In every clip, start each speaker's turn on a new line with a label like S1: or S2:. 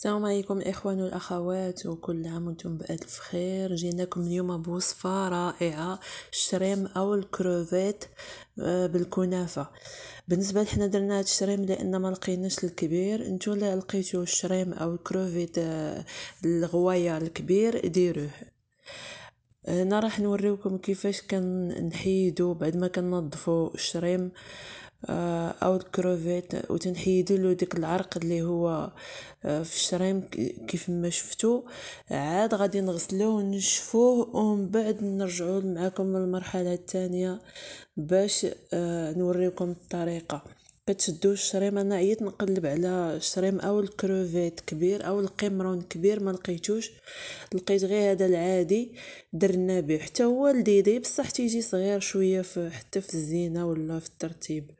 S1: السلام عليكم اخوان والاخوات وكل عام وانتم بالف خير جيناكم اليوم بوصفه رائعه الشريم او الكروفيت آه، بالكنافه بالنسبه لحنا درنا هاد الشريم لان ما لقيناش الكبير انتو اللي لقيتو الشريم او الكروفيت آه، الغوايه الكبير ديروه هنا آه، راح نوريوكم كيفاش كنحيدو بعد ما كننظفو الشريم آه، او الكروفيت وتنحيد له ديك العرق اللي هو آه، في الشريم كيف ما شفتو عاد غادي نغسلوه ونشفوه ومن بعد نرجعوا معكم للمرحله الثانيه باش آه، نوريكم الطريقه كتشدو الشريم انا عييت نقلب على الشريم او الكروفيت كبير او القمرون كبير ما لقيتوش لقيت غير هذا العادي درنا به حتى هو لديدي بصح تيجي صغير شويه في حتى في الزينه ولا في الترتيب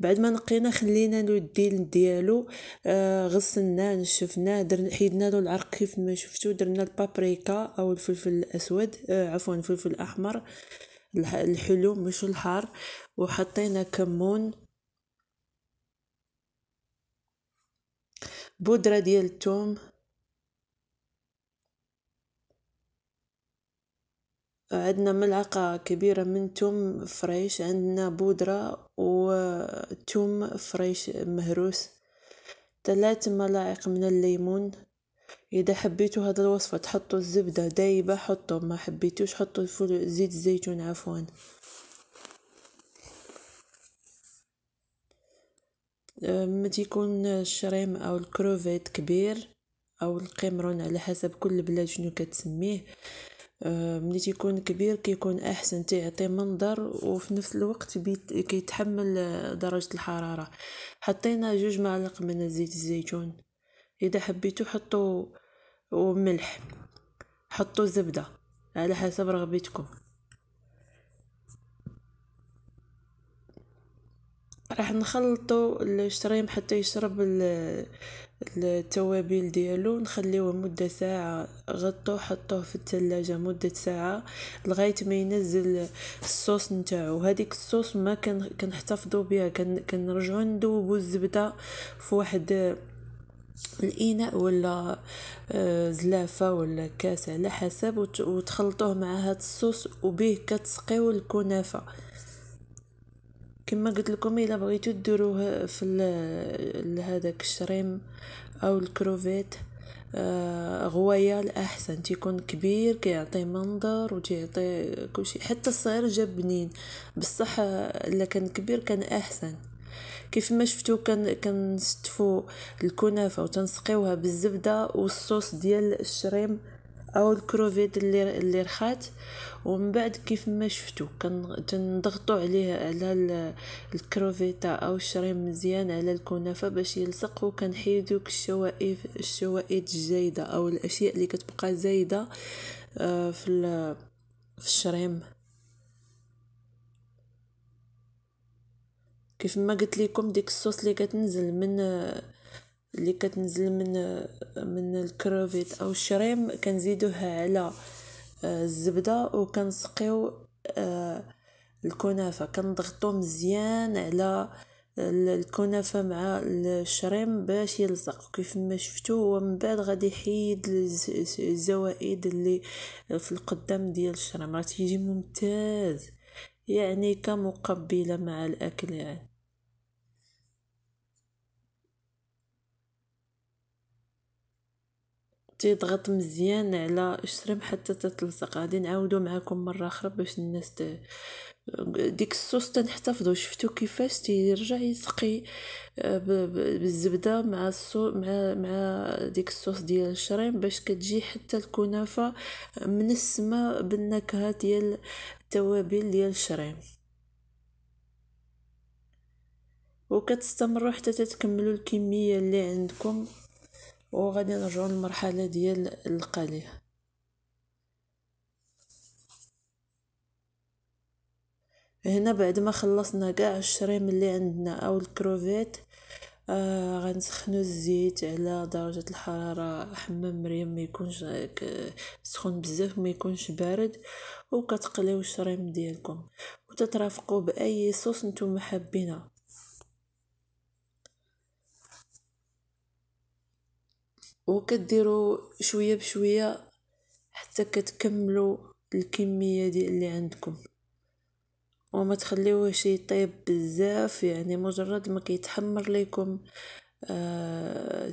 S1: بعد ما نقينا خلينا له الديل ديالو آه غسلناه نشفناه درنا حيدنا له العرق كيف ما شفتو درنا البابريكا او الفلفل الاسود آه عفوا الفلفل الاحمر الحلو مش الحار وحطينا كمون بودره ديال الثوم عندنا ملعقة كبيرة من توم فريش عندنا بودرة وتوم فريش مهروس ثلاث ملاعق من الليمون اذا حبيتوا هذا الوصفه تحطوا الزبده دايبه حطوا ما حبيتوش حطوا فول زيت الزيتون عفوا ما تيكون الشريم او الكروفيت كبير او القمرون على حسب كل بلاد شنو كتسميه آه، ملي تيكون كبير كيكون احسن تيعطي منظر وفي نفس الوقت كيتحمل درجه الحراره حطينا جوج معالق من زيت الزيتون اذا حبيتو حطوا وملح حطوا زبده على حسب رغبتكم راح نخلطو الشريم حتى يشرب التوابل ديالو نخليوه مده ساعه غطوه حطوه في التلاجة مده ساعه لغايه ما ينزل الصوص نتاعو هذيك الصوص ما كان كنحتفظوا بها كنرجعوا ندوبوا الزبده في واحد الاناء ولا آه، زلافه ولا كاس على حسب وتخلطوه مع هاد الصوص وبه كتسقيو الكنافه كما قلت لكم الا بغيتو ديروه في هذاك الشريم او الكروفيت آه غويا الاحسن تيكون كبير كيعطي منظر وتيعطي كلشي حتى الصغير جا بنين بصح الا كان كبير كان احسن كيف ما شفتو كان كنستفو الكنافه وتنسقيوها بالزبده والصوص ديال الشريم او الكروفيت اللي اللي رخات ومن بعد كيف ما شفتو كنضغطو عليه على الكروفيتا او الشريم مزيان على الكنافه باش يلصق وكنحيد دوك الشوائب الشوائد الجايده او الاشياء اللي كتبقى زايده آه، في في الشريم كيف ما قلت لكم ديك الصوص اللي كتنزل من آه، اللي كتنزل من من الكروفيت او الشريم كنزيدوها على آه، الزبده وكنسقيو آه، الكنافه كنضغطو مزيان على آه، الكنافه مع الشريم باش يلصق كيف ما شفتو هو من بعد غادي يحيد الزوائد اللي في القدام ديال الشريم راه تيجي ممتاز يعني كمقبله مع الاكل يعني تيضغط مزيان على الشريم حتى تتلصق غادي نعاودو معاكم مره اخرى باش الناس ديك الصوص تنحتفظو شفتو كيفاش تيرجع يسقي آه، بالزبده مع الصو مع مع ديك الصوص ديال الشريم باش كتجي حتى الكنافه منسمه بالنكهه ديال التوابل ديال الشريم وكتستمروا حتى تتكملوا الكميه اللي عندكم وغادي نرجعو للمرحله ديال القليه هنا بعد ما خلصنا كاع الشريم اللي عندنا او الكروفيت آه غنسخنو الزيت على درجه الحراره حمام مريم ما يكونش آه، سخون بزاف ما يكونش بارد وكتقليو الشريم ديالكم وتترافقوا باي صوص نتوما حابينه وكديروا شويه بشويه حتى كتكملوا الكميه ديال اللي عندكم وما شي يطيب بزاف يعني مجرد ما كيتحمر ليكم آه،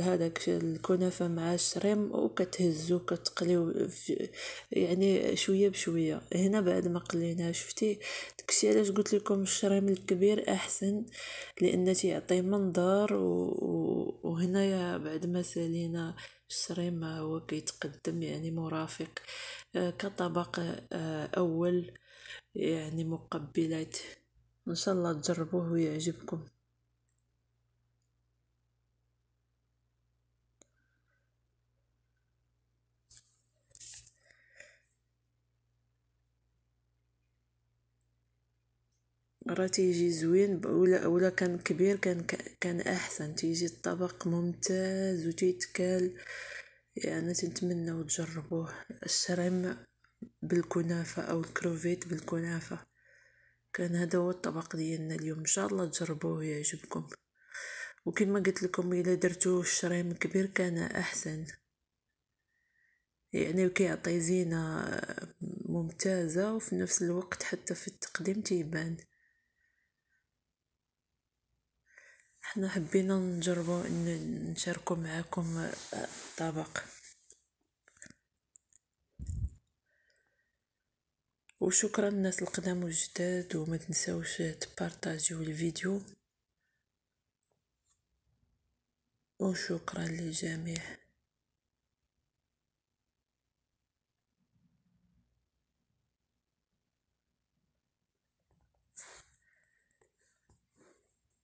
S1: هذاك الكنافه مع الشريم وكتهزو كتقليو يعني شويه بشويه هنا بعد ما قليناها شفتي داكشي علاش قلت لكم الشريم الكبير احسن لان تيعطي منظر وهنايا بعد ما سالينا الشريم هو كيتقدم يعني مرافق آه، كطبق آه، اول يعني مقبلات ان شاء الله تجربوه ويعجبكم مرات تيجي زوين ولا ولا كان كبير كان كان احسن تيجي الطبق ممتاز وتيتكال يعني انا تنتمنوا تجربوه الشرم بالكنافه او الكروفيت بالكنافه كان هذا هو الطبق ديالنا اليوم ان شاء الله تجربوه يعجبكم وكما قلت لكم الا درتو الشريم كبير كان احسن يعني كيعطي زينه ممتازه وفي نفس الوقت حتى في التقديم تيبان حنا حبينا نجربوا ان نشاركوا معكم الطبق وشكرا الناس القدام والجداد وما تنساوش تبارطاجيو الفيديو وشكرا لجميع